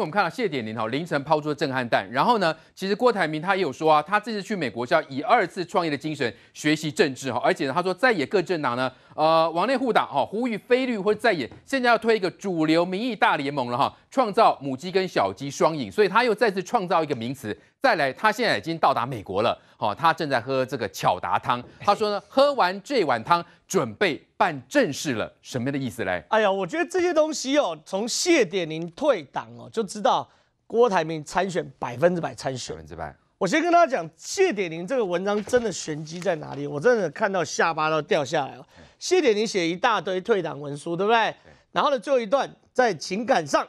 我们看到谢点林哈凌晨抛出震撼弹，然后呢，其实郭台铭他也有说啊，他这次去美国是要以二次创业的精神学习政治哈，而且他说在野各政党呢。呃，党内互打哈，呼吁飞绿或再演，现在要推一个主流民意大联盟了哈，创造母鸡跟小鸡双赢，所以他又再次创造一个名词。再来，他现在已经到达美国了好，他正在喝这个巧达汤。他说呢，喝完这碗汤，准备办正事了，什么的意思嘞？哎呀，我觉得这些东西哦，从谢点玲退党哦，就知道郭台铭参选百分之百参选百分之百。我先跟大家讲，谢点玲这个文章真的玄机在哪里？我真的看到下巴都掉下来了。谢点玲写一大堆退党文书，对不对？然后呢，最后一段在情感上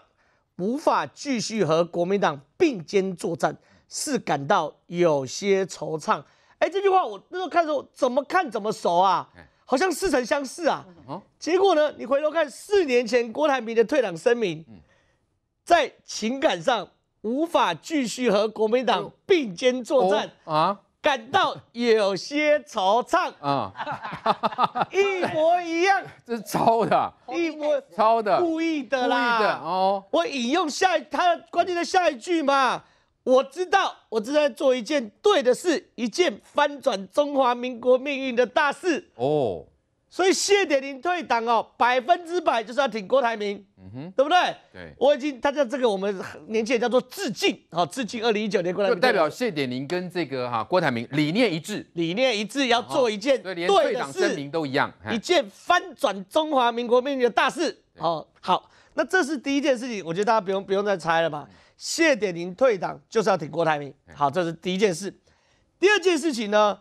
无法继续和国民党并肩作战，是感到有些惆怅。哎，这句话我那时候看的时候，怎么看怎么熟啊，好像似曾相识啊。结果呢，你回头看四年前郭台铭的退党声明，在情感上。无法继续和国民党并肩作战啊，感到有些惆怅啊，一模一样，这是抄的，一模抄的，故意的啦，故意的哦。我引用下一他关键的下一句嘛，我知道我正在做一件对的事，一件翻转中华民国命运的大事哦。所以谢点林退党哦，百分之百就是要挺郭台铭。嗯，对不对？对，我已经他叫这个我们年轻人叫做致敬，好致敬二零一九年过来，就代表谢点玲跟这个哈郭台铭理念一致，理念一致要做一件对的事，都一样，一件翻转中华民国命运的大事。哦，好，那这是第一件事情，我觉得大家不用不用再猜了吧？谢点玲退党就是要挺郭台铭，好，这是第一件事。第二件事情呢，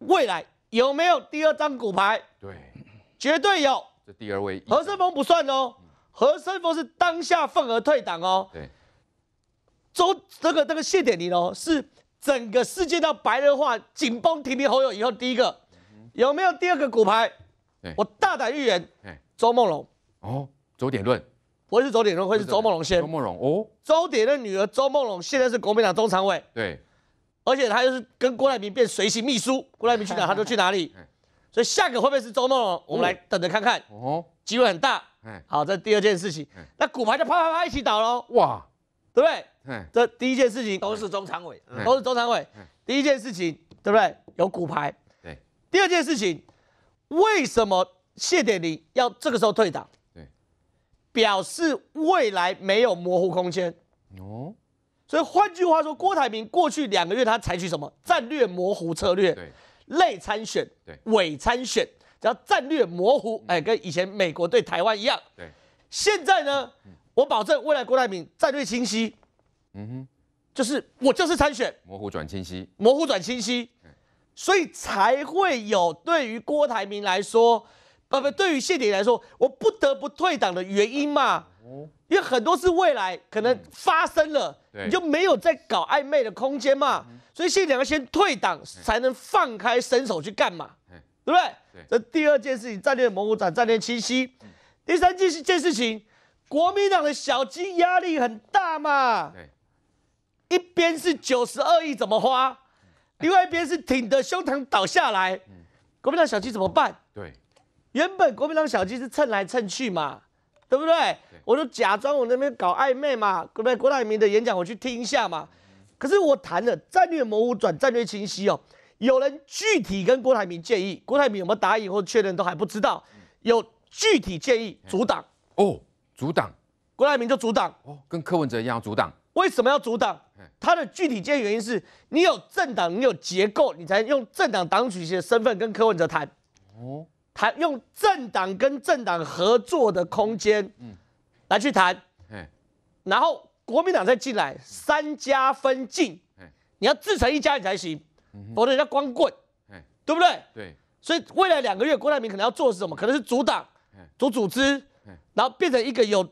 未来有没有第二张骨牌？对，绝对有。这第二位何世峰不算哦。何生峰是当下份额退党哦，对，周这个那个谢点玲哦，是整个世界到白热化紧绷、停提好友以后第一个，有没有第二个股牌？我大胆预言，周梦龙哦，周点论不会是周点论，会是周梦龙先。周梦龙哦，周点的女儿周梦龙现在是国民党中常委，对，而且她又是跟郭台铭变随行秘书，郭台铭去哪 她就去哪里，所以下个会不会是周梦龙？我们来等着看看，哦，机会很大。好，这第二件事情，那股牌就啪啪啪一起倒喽，哇，对不对？这第一件事情都是中常委，都是中常委。第一件事情，对不对？有股牌。第二件事情，为什么谢点玲要这个时候退党？表示未来没有模糊空间。哦。所以换句话说，郭台铭过去两个月他采取什么战略模糊策略？对。内参选。对。伪参选。只要战略模糊，哎，跟以前美国对台湾一样。对，现在呢，我保证未来郭台铭战略清晰。嗯哼，就是我就是参选。模糊转清晰，模糊转清晰。所以才会有对于郭台铭来说，不不，对于谢点来说，我不得不退党的原因嘛。因为很多是未来可能发生了，你就没有在搞暧昧的空间嘛。所以谢点要先退党，才能放开伸手去干嘛。对不对？这第二件事情，战略模糊转战略清晰。第三件事件事情，国民党的小鸡压力很大嘛。对，一边是九十二亿怎么花，另外一边是挺的胸膛倒下来。国民党小鸡怎么办？对，原本国民党小鸡是蹭来蹭去嘛，对不对？我就假装我那边搞暧昧嘛，对，郭台铭的演讲我去听一下嘛。可是我谈了战略模糊转战略清晰哦。有人具体跟郭台铭建议，郭台铭有没有答应或确认都还不知道。有具体建议阻挡哦，阻挡，郭台铭就阻挡哦，跟柯文哲一样阻挡。为什么要阻挡？他的具体建议原因是你有政党，你有结构，你才用政党党主席的身份跟柯文哲谈哦，谈用政党跟政党合作的空间，嗯，来去谈，然后国民党再进来，三家分晋，你要自成一家你才行。否则人家光棍，对不对？对。所以未来两个月郭台铭可能要做的是什么？可能是阻挡，组组织，然后变成一个有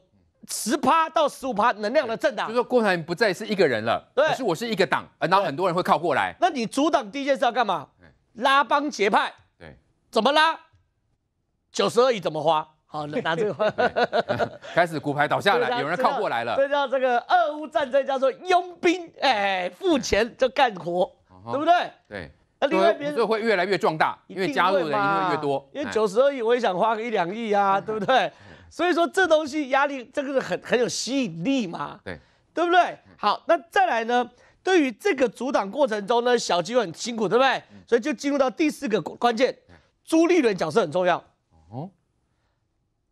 十趴到十五趴能量的政党。就是郭台铭不再是一个人了，对，是，我是一个党，然后很多人会靠过来。那你阻挡第一件事要干嘛？拉帮结派。对。怎么拉？九十二亿怎么花？好，拿这个花。开始骨牌倒下来，有人靠过来了。这叫这个俄乌战争叫做佣兵，哎，付钱就干活。对不对？对，那另外就会越来越壮大，因为加入的人会越多，因为九十二亿，我也想花个一两亿啊，对不对？所以说这东西压力，这个很很有吸引力嘛，对，对不对？好，那再来呢？对于这个阻挡过程中呢，小机会很辛苦，对不对？所以就进入到第四个关键，朱立伦角色很重要。哦。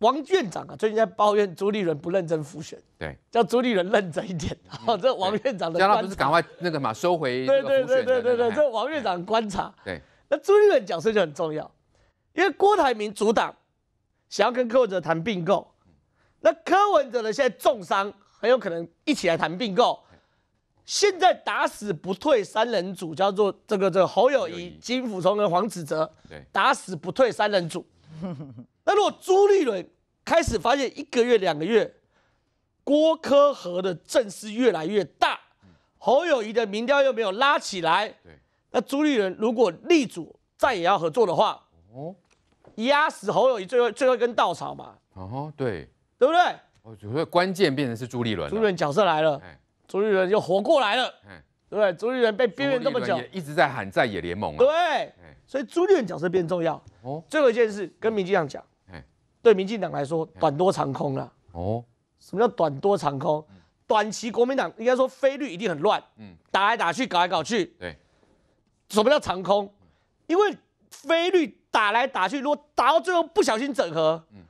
王院长啊，最近在抱怨朱立伦不认真复选，对，叫朱立伦认真一点。好，这王院长的叫他不是赶快那个嘛，收回复对对对对对，这王院长观察。对，那朱立伦角色就很重要，因为郭台铭主挡，想要跟柯文哲谈并购，那柯文哲呢现在重伤，很有可能一起来谈并购。现在打死不退三人组，叫做这个这个侯友谊、金辅聪跟黄子哲，打死不退三人组。那如果朱立伦开始发现一个月、两个月，郭科和的阵势越来越大，侯友谊的民调又没有拉起来，对，那朱立伦如果立主再也要合作的话，哦，压死侯友谊最后最后一根稻草嘛，哦对，对不对？哦，所以关键变成是朱立伦，朱立伦角色来了，哎，朱立伦又活过来了，哎，对不对？朱立伦被边缘那么久，也一直在喊在野联盟啊，对，所以朱立伦角色变重要。哦，最后一件事跟民进党讲。对民进党来说，短多长空了。哦，什么叫短多长空？短期国民党应该说菲律一定很乱，嗯，打来打去，搞来搞去。对，什么叫长空？因为菲律打来打去，如果打到最后不小心整合，嗯，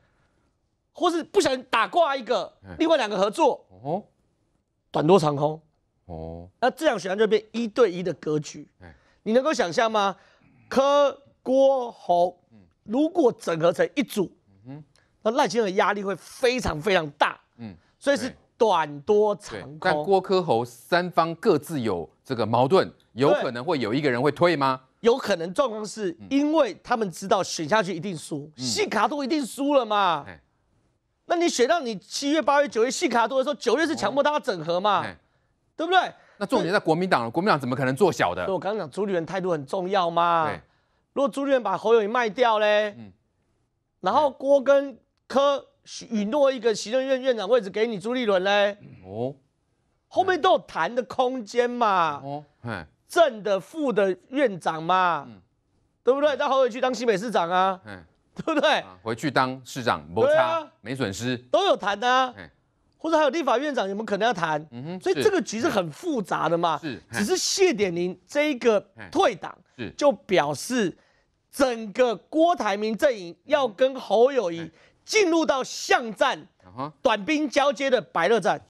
或是不小心打挂一个，另外两个合作，哦，短多长空。哦，那这样选项就变一对一的格局。你能够想象吗？柯郭侯如果整合成一组。嗯，那赖清德压力会非常非常大，嗯，所以是短多长空。但郭科侯三方各自有这个矛盾，有可能会有一个人会退吗？有可能状况是因为他们知道选下去一定输，戏卡多一定输了嘛。那你选到你七月、八月、九月戏卡多的时候，九月是强迫大家整合嘛，对不对？那重点在国民党，国民党怎么可能做小的？所以我刚刚讲主理人态度很重要嘛。如果主理人把侯友谊卖掉嘞，嗯。然后郭跟柯许诺一个行政院院长位置给你朱立伦嘞，哦，后面都有谈的空间嘛，哦，正的副的院长嘛，对不对？到后尾去当新北市长啊，对不对？回去当市长，摩擦没损失，都有谈的啊，或者还有立法院长，你有可能要谈，嗯哼，所以这个局是很复杂的嘛，是，只是谢点名这个退党，是，就表示。整个郭台铭阵营要跟侯友谊进入到巷战，短兵交接的白热战。